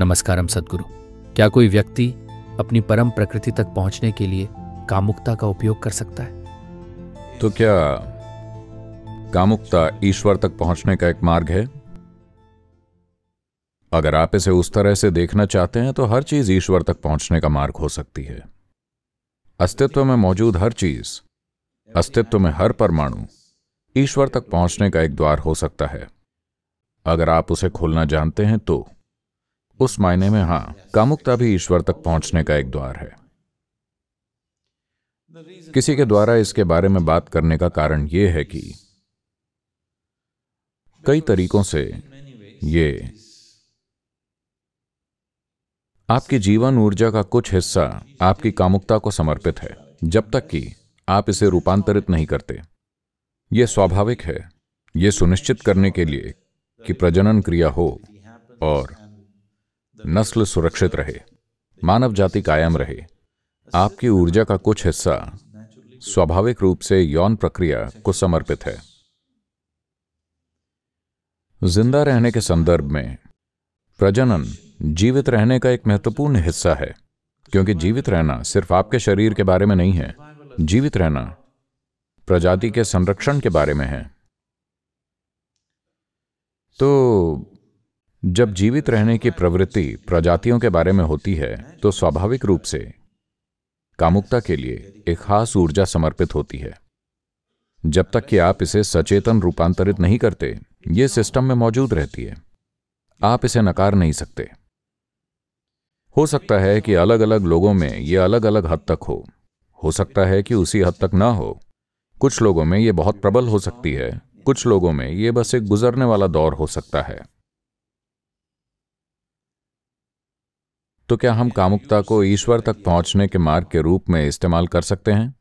नमस्कारम सदगुरु क्या कोई व्यक्ति अपनी परम प्रकृति तक पहुंचने के लिए कामुकता का उपयोग कर सकता है तो क्या कामुकता ईश्वर तक पहुंचने का एक मार्ग है अगर आप इसे उस तरह से देखना चाहते हैं तो हर चीज ईश्वर तक पहुंचने का मार्ग हो सकती है अस्तित्व में मौजूद हर चीज अस्तित्व में हर परमाणु ईश्वर तक पहुंचने का एक द्वार हो सकता है अगर आप उसे खोलना जानते हैं तो उस मायने में हां कामुकता भी ईश्वर तक पहुंचने का एक द्वार है किसी के द्वारा इसके बारे में बात करने का कारण यह है कि कई तरीकों से ये आपकी जीवन ऊर्जा का कुछ हिस्सा आपकी कामुकता को समर्पित है जब तक कि आप इसे रूपांतरित नहीं करते यह स्वाभाविक है यह सुनिश्चित करने के लिए कि प्रजनन क्रिया हो और नस्ल सुरक्षित रहे मानव जाति कायम रहे आपकी ऊर्जा का कुछ हिस्सा स्वाभाविक रूप से यौन प्रक्रिया को समर्पित है जिंदा रहने के संदर्भ में प्रजनन जीवित रहने का एक महत्वपूर्ण हिस्सा है क्योंकि जीवित रहना सिर्फ आपके शरीर के बारे में नहीं है जीवित रहना प्रजाति के संरक्षण के बारे में है तो जब जीवित रहने की प्रवृत्ति प्रजातियों के बारे में होती है तो स्वाभाविक रूप से कामुकता के लिए एक खास ऊर्जा समर्पित होती है जब तक कि आप इसे सचेतन रूपांतरित नहीं करते ये सिस्टम में मौजूद रहती है आप इसे नकार नहीं सकते हो सकता है कि अलग अलग लोगों में यह अलग अलग हद तक हो हो सकता है कि उसी हद तक ना हो कुछ लोगों में यह बहुत प्रबल हो सकती है कुछ लोगों में यह बस एक गुजरने वाला दौर हो सकता है तो क्या हम कामुकता को ईश्वर तक पहुंचने के मार्ग के रूप में इस्तेमाल कर सकते हैं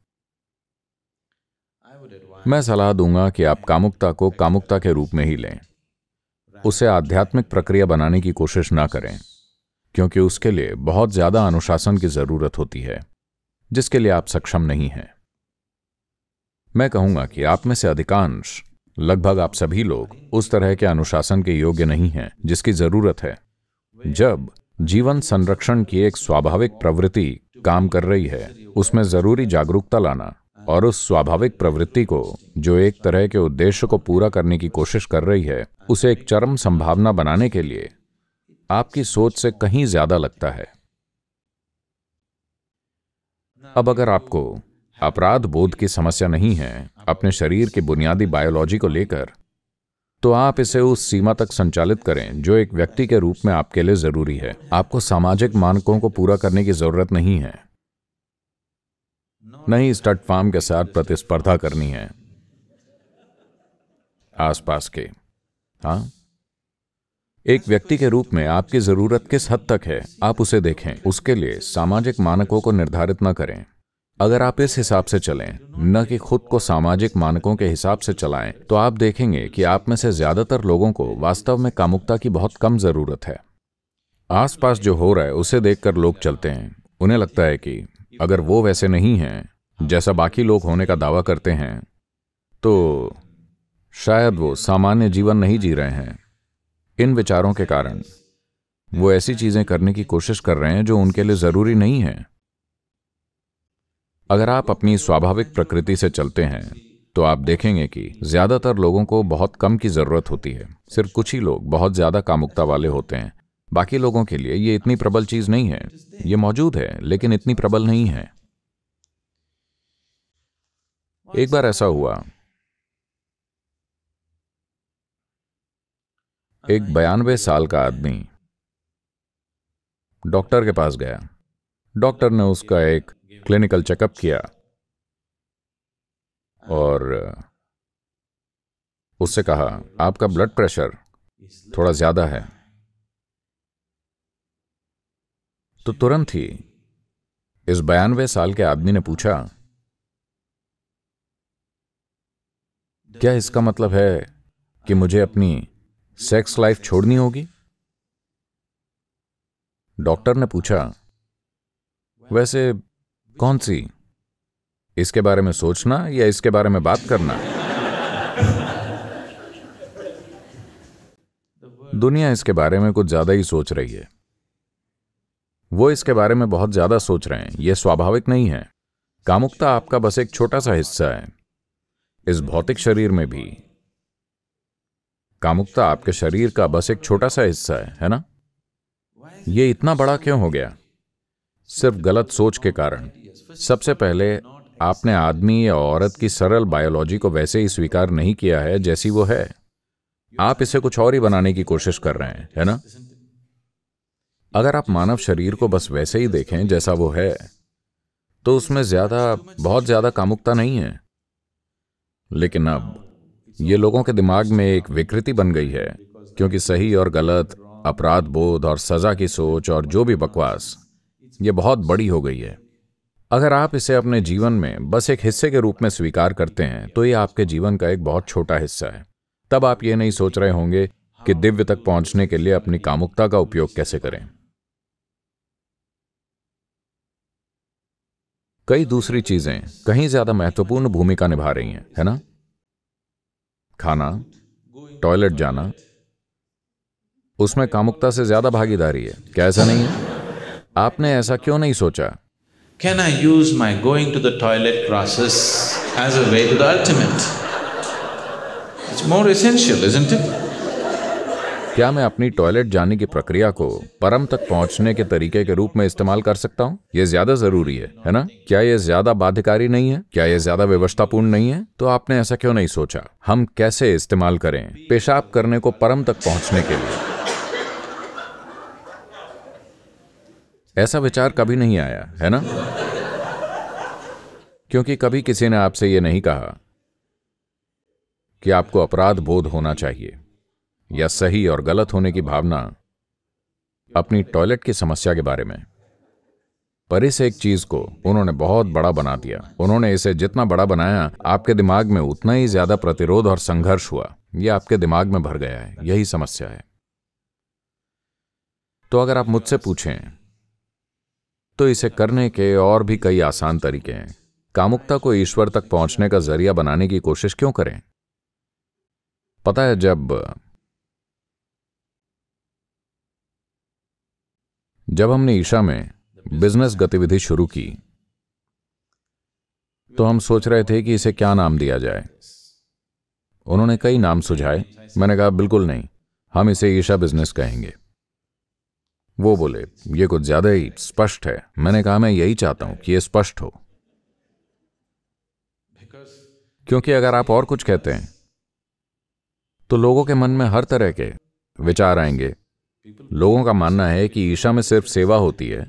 मैं सलाह दूंगा कि आप कामुकता को कामुकता के रूप में ही लें उसे आध्यात्मिक प्रक्रिया बनाने की कोशिश ना करें क्योंकि उसके लिए बहुत ज्यादा अनुशासन की जरूरत होती है जिसके लिए आप सक्षम नहीं हैं मैं कहूंगा कि आप में से अधिकांश लगभग आप सभी लोग उस तरह के अनुशासन के योग्य नहीं हैं जिसकी जरूरत है जब जीवन संरक्षण की एक स्वाभाविक प्रवृत्ति काम कर रही है उसमें जरूरी जागरूकता लाना और उस स्वाभाविक प्रवृत्ति को जो एक तरह के उद्देश्य को पूरा करने की कोशिश कर रही है उसे एक चरम संभावना बनाने के लिए आपकी सोच से कहीं ज्यादा लगता है अब अगर आपको अपराध बोध की समस्या नहीं है अपने शरीर की बुनियादी बायोलॉजी को लेकर तो आप इसे उस सीमा तक संचालित करें जो एक व्यक्ति के रूप में आपके लिए जरूरी है आपको सामाजिक मानकों को पूरा करने की जरूरत नहीं है नहीं स्टड फार्म के साथ प्रतिस्पर्धा करनी है आसपास के हाँ एक व्यक्ति के रूप में आपकी जरूरत किस हद तक है आप उसे देखें उसके लिए सामाजिक मानकों को निर्धारित न करें अगर आप इस हिसाब से चलें न कि खुद को सामाजिक मानकों के हिसाब से चलाएं तो आप देखेंगे कि आप में से ज्यादातर लोगों को वास्तव में कामुकता की बहुत कम जरूरत है आसपास जो हो रहा है उसे देखकर लोग चलते हैं उन्हें लगता है कि अगर वो वैसे नहीं हैं जैसा बाकी लोग होने का दावा करते हैं तो शायद वो सामान्य जीवन नहीं जी रहे हैं इन विचारों के कारण वो ऐसी चीजें करने की कोशिश कर रहे हैं जो उनके लिए जरूरी नहीं है अगर आप अपनी स्वाभाविक प्रकृति से चलते हैं तो आप देखेंगे कि ज्यादातर लोगों को बहुत कम की जरूरत होती है सिर्फ कुछ ही लोग बहुत ज्यादा कामुकता वाले होते हैं बाकी लोगों के लिए ये इतनी प्रबल चीज नहीं है ये मौजूद है लेकिन इतनी प्रबल नहीं है एक बार ऐसा हुआ एक बयानवे साल का आदमी डॉक्टर के पास गया डॉक्टर ने उसका एक क्लिनिकल चेकअप किया और उससे कहा आपका ब्लड प्रेशर थोड़ा ज़्यादा है तो तुरंत ही इस बयानवे साल के आदमी ने पूछा क्या इसका मतलब है कि मुझे अपनी सेक्स लाइफ छोड़नी होगी डॉक्टर ने पूछा वैसे कौन सी इसके बारे में सोचना या इसके बारे में बात करना दुनिया इसके बारे में कुछ ज्यादा ही सोच रही है वो इसके बारे में बहुत ज्यादा सोच रहे हैं यह स्वाभाविक नहीं है कामुकता आपका बस एक छोटा सा हिस्सा है इस भौतिक शरीर में भी कामुकता आपके शरीर का बस एक छोटा सा हिस्सा है है ना ये इतना बड़ा क्यों हो गया सिर्फ गलत सोच के कारण सबसे पहले आपने आदमी या औरत की सरल बायोलॉजी को वैसे ही स्वीकार नहीं किया है जैसी वो है आप इसे कुछ और ही बनाने की कोशिश कर रहे हैं है ना अगर आप मानव शरीर को बस वैसे ही देखें जैसा वो है तो उसमें ज्यादा बहुत ज्यादा कामुकता नहीं है लेकिन अब ये लोगों के दिमाग में एक विकृति बन गई है क्योंकि सही और गलत अपराध बोध और सजा की सोच और जो भी बकवास ये बहुत बड़ी हो गई है अगर आप इसे अपने जीवन में बस एक हिस्से के रूप में स्वीकार करते हैं तो ये आपके जीवन का एक बहुत छोटा हिस्सा है तब आप ये नहीं सोच रहे होंगे कि दिव्य तक पहुंचने के लिए अपनी कामुकता का उपयोग कैसे करें कई दूसरी चीजें कहीं ज्यादा महत्वपूर्ण भूमिका निभा रही हैं है ना खाना टॉयलेट जाना उसमें कामुकता से ज्यादा भागीदारी है क्या ऐसा नहीं है आपने ऐसा क्यों नहीं सोचा can I use my going to the toilet process as a way to the ultimate it's more essential isn't it? क्या मैं अपनी टॉयलेट जाने की प्रक्रिया को परम तक पहुंचने के तरीके के रूप में इस्तेमाल कर सकता हूँ ये ज्यादा जरूरी है है ना? क्या ये ज्यादा बाध्यकारी नहीं है क्या ये ज्यादा व्यवस्थापूर्ण नहीं है तो आपने ऐसा क्यों नहीं सोचा हम कैसे इस्तेमाल करें पेशाब करने को परम तक पहुंचने के लिए ऐसा विचार कभी नहीं आया है ना क्योंकि कभी किसी ने आपसे यह नहीं कहा कि आपको अपराध बोध होना चाहिए या सही और गलत होने की भावना अपनी टॉयलेट की समस्या के बारे में पर इस एक चीज को उन्होंने बहुत बड़ा बना दिया उन्होंने इसे जितना बड़ा बनाया आपके दिमाग में उतना ही ज्यादा प्रतिरोध और संघर्ष हुआ यह आपके दिमाग में भर गया है यही समस्या है तो अगर आप मुझसे पूछें तो इसे करने के और भी कई आसान तरीके हैं कामुकता को ईश्वर तक पहुंचने का जरिया बनाने की कोशिश क्यों करें पता है जब जब हमने ईशा में बिजनेस गतिविधि शुरू की तो हम सोच रहे थे कि इसे क्या नाम दिया जाए उन्होंने कई नाम सुझाए मैंने कहा बिल्कुल नहीं हम इसे ईशा बिजनेस कहेंगे वो बोले ये कुछ ज्यादा ही स्पष्ट है मैंने कहा मैं यही चाहता हूं कि ये स्पष्ट हो क्योंकि अगर आप और कुछ कहते हैं तो लोगों के मन में हर तरह के विचार आएंगे लोगों का मानना है कि ईशा में सिर्फ सेवा होती है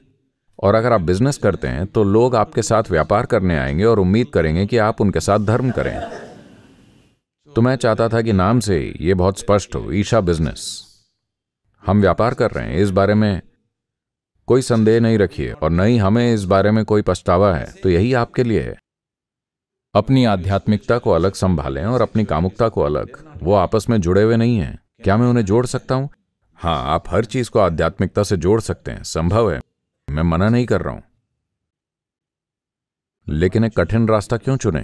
और अगर आप बिजनेस करते हैं तो लोग आपके साथ व्यापार करने आएंगे और उम्मीद करेंगे कि आप उनके साथ धर्म करें तो मैं चाहता था कि नाम से ही ये बहुत स्पष्ट हो ईशा बिजनेस हम व्यापार कर रहे हैं इस बारे में कोई संदेह नहीं रखिए और नहीं हमें इस बारे में कोई पछतावा है तो यही आपके लिए है अपनी आध्यात्मिकता को अलग संभालें और अपनी कामुकता को अलग वो आपस में जुड़े हुए नहीं हैं क्या मैं उन्हें जोड़ सकता हूं हाँ आप हर चीज को आध्यात्मिकता से जोड़ सकते हैं संभव है मैं मना नहीं कर रहा हूं लेकिन एक कठिन रास्ता क्यों चुने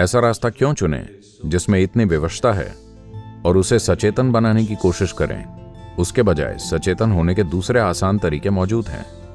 ऐसा रास्ता क्यों चुने जिसमें इतनी व्यवस्था है और उसे सचेतन बनाने की कोशिश करें उसके बजाय सचेतन होने के दूसरे आसान तरीके मौजूद हैं